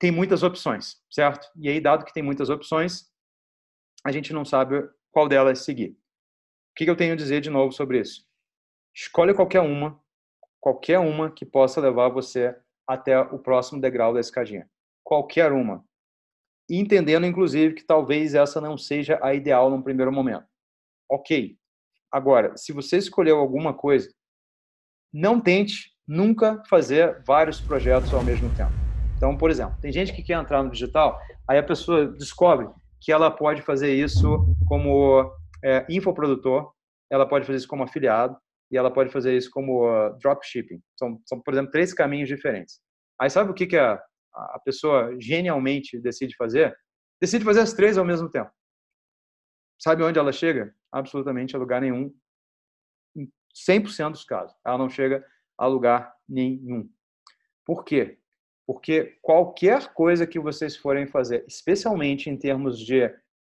tem muitas opções, certo? E aí, dado que tem muitas opções, a gente não sabe qual delas seguir. O que eu tenho a dizer de novo sobre isso? Escolha qualquer uma, qualquer uma que possa levar você até o próximo degrau da escadinha. Qualquer uma. Entendendo, inclusive, que talvez essa não seja a ideal num primeiro momento. Ok. Agora, se você escolheu alguma coisa, não tente nunca fazer vários projetos ao mesmo tempo. Então, por exemplo, tem gente que quer entrar no digital, aí a pessoa descobre que ela pode fazer isso como é, infoprodutor, ela pode fazer isso como afiliado e ela pode fazer isso como uh, dropshipping. São, são, por exemplo, três caminhos diferentes. Aí sabe o que, que a, a pessoa genialmente decide fazer? Decide fazer as três ao mesmo tempo. Sabe onde ela chega? Absolutamente a lugar nenhum. Em 100% dos casos, ela não chega a lugar nenhum. Por quê? Porque qualquer coisa que vocês forem fazer, especialmente em termos de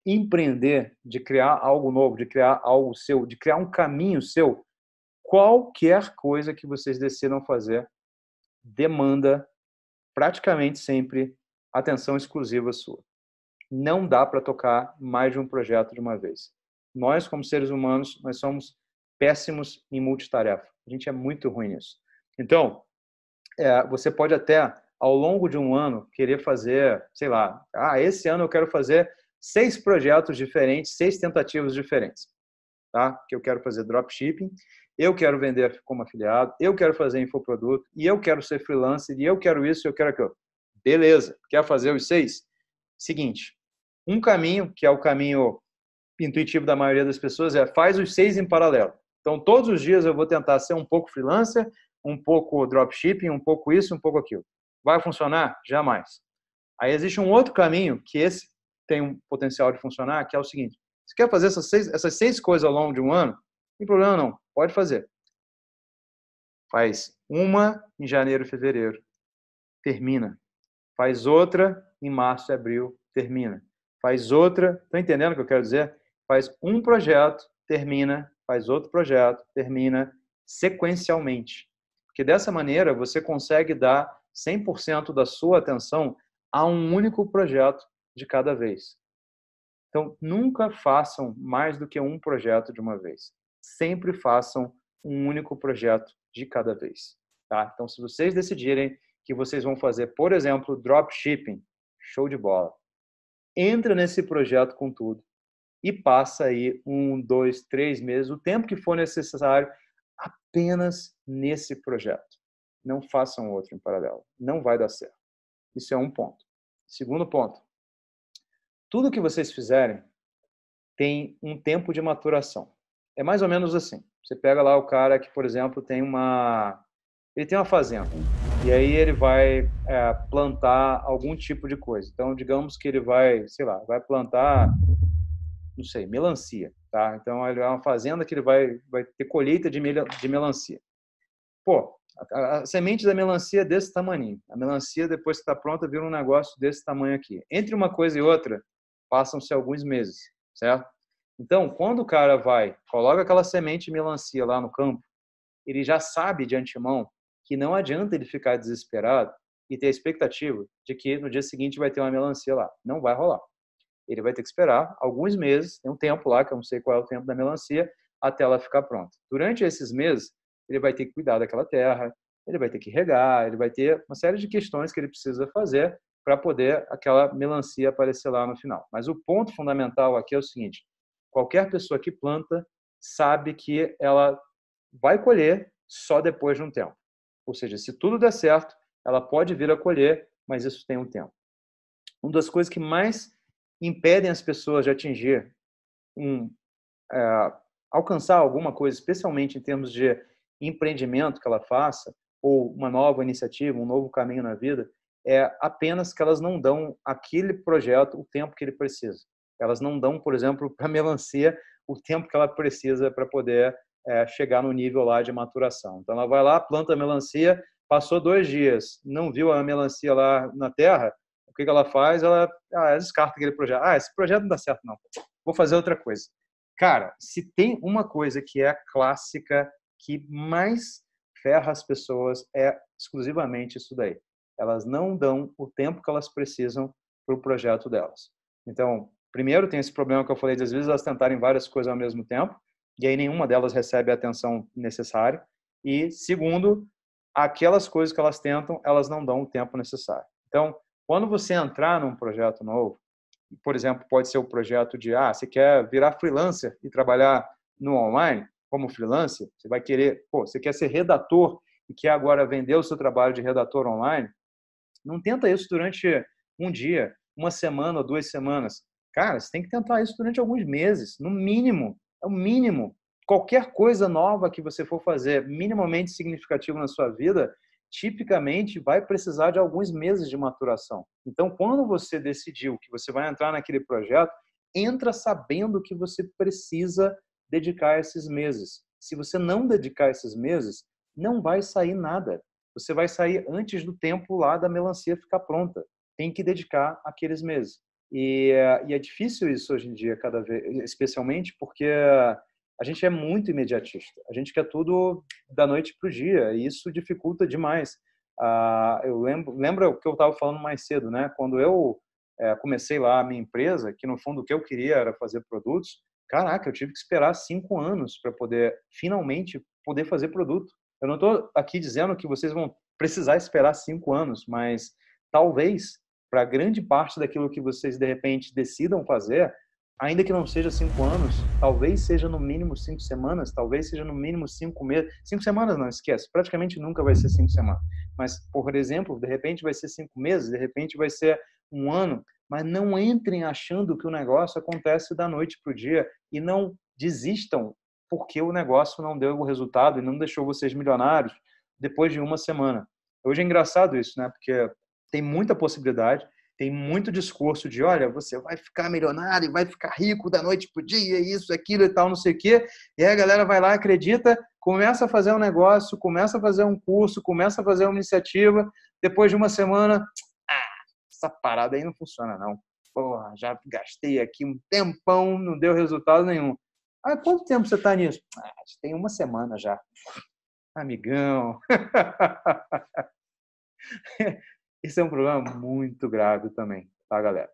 empreender, de criar algo novo, de criar algo seu, de criar um caminho seu, qualquer coisa que vocês decidam fazer demanda praticamente sempre atenção exclusiva sua. Não dá para tocar mais de um projeto de uma vez. Nós, como seres humanos, nós somos péssimos em multitarefa. A gente é muito ruim nisso. Então, é, você pode até ao longo de um ano, querer fazer, sei lá, ah, esse ano eu quero fazer seis projetos diferentes, seis tentativas diferentes, tá? Que eu quero fazer dropshipping, eu quero vender como afiliado, eu quero fazer infoproduto, e eu quero ser freelancer, e eu quero isso, eu quero aquilo. Beleza, quer fazer os seis? Seguinte, um caminho, que é o caminho intuitivo da maioria das pessoas, é faz os seis em paralelo. Então, todos os dias eu vou tentar ser um pouco freelancer, um pouco dropshipping, um pouco isso, um pouco aquilo. Vai funcionar? Jamais. Aí existe um outro caminho que esse tem um potencial de funcionar, que é o seguinte: você quer fazer essas seis, essas seis coisas ao longo de um ano? Não tem problema não, pode fazer. Faz uma em janeiro e fevereiro, termina. Faz outra em março e abril, termina. Faz outra, Estão entendendo o que eu quero dizer? Faz um projeto, termina, faz outro projeto, termina sequencialmente. Porque dessa maneira você consegue dar 100% da sua atenção a um único projeto de cada vez. Então, nunca façam mais do que um projeto de uma vez. Sempre façam um único projeto de cada vez. Tá? Então, se vocês decidirem que vocês vão fazer, por exemplo, dropshipping, show de bola. Entra nesse projeto com tudo e passa aí um, dois, três meses, o tempo que for necessário, apenas nesse projeto não façam outro em paralelo. Não vai dar certo. Isso é um ponto. Segundo ponto, tudo que vocês fizerem tem um tempo de maturação. É mais ou menos assim. Você pega lá o cara que, por exemplo, tem uma ele tem uma fazenda e aí ele vai é, plantar algum tipo de coisa. Então, digamos que ele vai, sei lá, vai plantar, não sei, melancia, tá? Então, ele é uma fazenda que ele vai, vai ter colheita de, mel de melancia. Pô, a, a, semente da melancia é desse tamanho. A melancia, depois que está pronta, vira um negócio desse tamanho aqui. Entre uma coisa e outra, passam-se alguns meses, certo? Então, quando o cara vai, coloca aquela semente melancia lá no campo, ele já sabe de antemão que não adianta ele ficar desesperado e ter a expectativa de que no dia seguinte vai ter uma melancia lá. Não vai rolar. Ele vai ter que esperar alguns meses, tem um tempo lá, que eu não sei qual é o tempo da melancia, até ela ficar pronta. Durante esses meses, ele vai ter que cuidar daquela terra, ele vai ter que regar, ele vai ter uma série de questões que ele precisa fazer para poder aquela melancia aparecer lá no final. Mas o ponto fundamental aqui é o seguinte: qualquer pessoa que planta sabe que ela vai colher só depois de um tempo. Ou seja, se tudo der certo, ela pode vir a colher, mas isso tem um tempo. Uma das coisas que mais impedem as pessoas de atingir um, é, alcançar alguma coisa, especialmente em termos de empreendimento que ela faça, ou uma nova iniciativa, um novo caminho na vida, é apenas que elas não dão aquele projeto o tempo que ele precisa. Elas não dão, por exemplo, para a melancia o tempo que ela precisa para poder é, chegar no nível lá de maturação. Então ela vai lá, planta a melancia, passou dois dias, não viu a melancia lá na terra, o que, que ela faz? Ela, ela ah, descarta aquele projeto. Ah, esse projeto não dá certo não, vou fazer outra coisa. Cara, se tem uma coisa que é clássica que mais ferra as pessoas é exclusivamente isso daí. Elas não dão o tempo que elas precisam para o projeto delas. Então, primeiro tem esse problema que eu falei, de, às vezes elas tentarem várias coisas ao mesmo tempo, e aí nenhuma delas recebe a atenção necessária. E segundo, aquelas coisas que elas tentam, elas não dão o tempo necessário. Então, quando você entrar num projeto novo, por exemplo, pode ser o projeto de, ah, você quer virar freelancer e trabalhar no online, como freelancer, você vai querer, pô, você quer ser redator e quer agora vender o seu trabalho de redator online, não tenta isso durante um dia, uma semana ou duas semanas. Cara, você tem que tentar isso durante alguns meses, no mínimo. É o mínimo. Qualquer coisa nova que você for fazer, minimamente significativa na sua vida, tipicamente vai precisar de alguns meses de maturação. Então, quando você decidiu que você vai entrar naquele projeto, entra sabendo que você precisa dedicar esses meses. Se você não dedicar esses meses, não vai sair nada. Você vai sair antes do tempo lá da melancia ficar pronta. Tem que dedicar aqueles meses. E, eh, e é difícil isso hoje em dia, cada vez, especialmente porque a gente é muito imediatista. A gente quer tudo da noite para o dia e isso dificulta demais. Ah, eu lembro, lembro o que eu estava falando mais cedo, né? Quando eu é, comecei lá a minha empresa, que no fundo o que eu queria era fazer produtos, caraca, eu tive que esperar cinco anos para poder finalmente poder fazer produto. Eu não estou aqui dizendo que vocês vão precisar esperar cinco anos, mas talvez para grande parte daquilo que vocês de repente decidam fazer, ainda que não seja cinco anos, talvez seja no mínimo cinco semanas, talvez seja no mínimo cinco meses. Cinco semanas não, esquece, praticamente nunca vai ser cinco semanas. Mas, por exemplo, de repente vai ser cinco meses, de repente vai ser um ano, mas não entrem achando que o negócio acontece da noite para o dia e não desistam porque o negócio não deu o resultado e não deixou vocês milionários depois de uma semana. Hoje é engraçado isso, né? Porque tem muita possibilidade, tem muito discurso de, olha, você vai ficar milionário, vai ficar rico da noite pro dia, isso, aquilo e tal, não sei o quê. E aí a galera vai lá, acredita, começa a fazer um negócio, começa a fazer um curso, começa a fazer uma iniciativa, depois de uma semana, essa parada aí não funciona, não. Porra, já gastei aqui um tempão, não deu resultado nenhum. Ah, quanto tempo você está nisso? Ah, tem uma semana já. Amigão. Esse é um problema muito grave também, tá, galera?